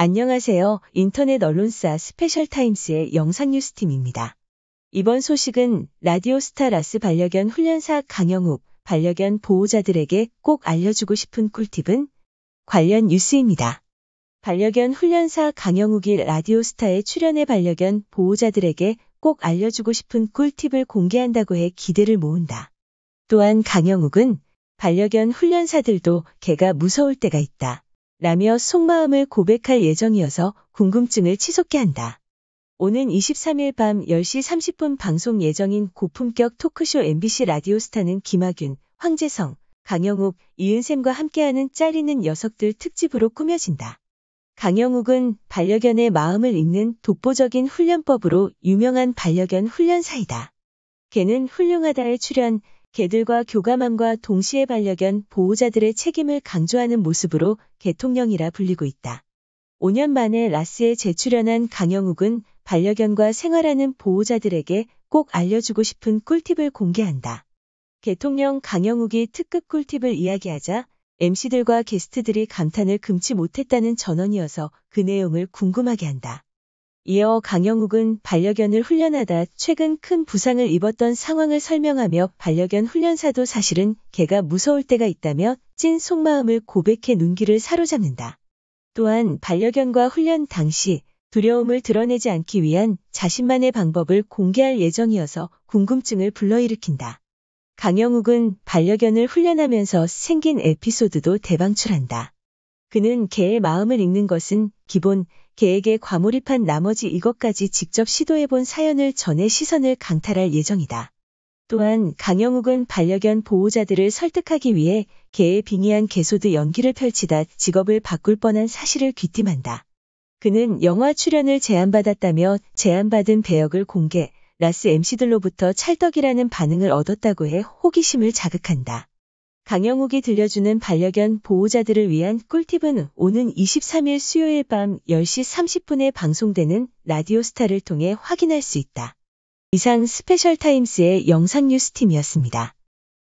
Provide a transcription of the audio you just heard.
안녕하세요. 인터넷 언론사 스페셜타임스의 영상뉴스팀입니다. 이번 소식은 라디오스타 라스 반려견 훈련사 강영욱, 반려견 보호자들에게 꼭 알려주고 싶은 꿀팁은 관련 뉴스입니다. 반려견 훈련사 강영욱이 라디오스타에 출연해 반려견 보호자들에게 꼭 알려주고 싶은 꿀팁을 공개한다고 해 기대를 모은다. 또한 강영욱은 반려견 훈련사들도 개가 무서울 때가 있다. 라며 속마음을 고백할 예정이어서 궁금증을 치솟게 한다. 오는 23일 밤 10시 30분 방송 예정인 고품격 토크쇼 MBC 라디오스타는 김학윤, 황재성, 강영욱, 이은샘과 함께하는 짜리는 녀석들 특집으로 꾸며진다. 강영욱은 반려견의 마음을 읽는 독보적인 훈련법으로 유명한 반려견 훈련사이다. 개는 훌륭하다에 출연, 개들과 교감함과 동시에 반려견 보호자들의 책임을 강조하는 모습으로 개통령이라 불리고 있다. 5년 만에 라스에 재출연한 강영욱은 반려견과 생활하는 보호자들에게 꼭 알려주고 싶은 꿀팁을 공개한다. 개통령 강영욱이 특급 꿀팁을 이야기하자 MC들과 게스트들이 감탄을 금치 못했다는 전언이어서 그 내용을 궁금하게 한다. 이어 강영욱은 반려견을 훈련하다 최근 큰 부상을 입었던 상황을 설명하며 반려견 훈련사도 사실은 개가 무서울 때가 있다며 찐 속마음을 고백해 눈길을 사로잡는다. 또한 반려견과 훈련 당시 두려움을 드러내지 않기 위한 자신만의 방법을 공개할 예정이어서 궁금증을 불러일으킨다. 강영욱은 반려견을 훈련하면서 생긴 에피소드도 대방출한다. 그는 개의 마음을 읽는 것은 기본 개에게 과몰입한 나머지 이것까지 직접 시도해본 사연을 전해 시선을 강탈할 예정이다. 또한 강영욱은 반려견 보호자들을 설득하기 위해 개의 빙의한 개소드 연기를 펼치다 직업을 바꿀 뻔한 사실을 귀띔한다. 그는 영화 출연을 제안받았다며 제안받은 배역을 공개, 라스 MC들로부터 찰떡이라는 반응을 얻었다고 해 호기심을 자극한다. 강영욱이 들려주는 반려견 보호자들을 위한 꿀팁은 오는 23일 수요일 밤 10시 30분에 방송되는 라디오스타를 통해 확인할 수 있다. 이상 스페셜타임스의 영상뉴스팀이었습니다.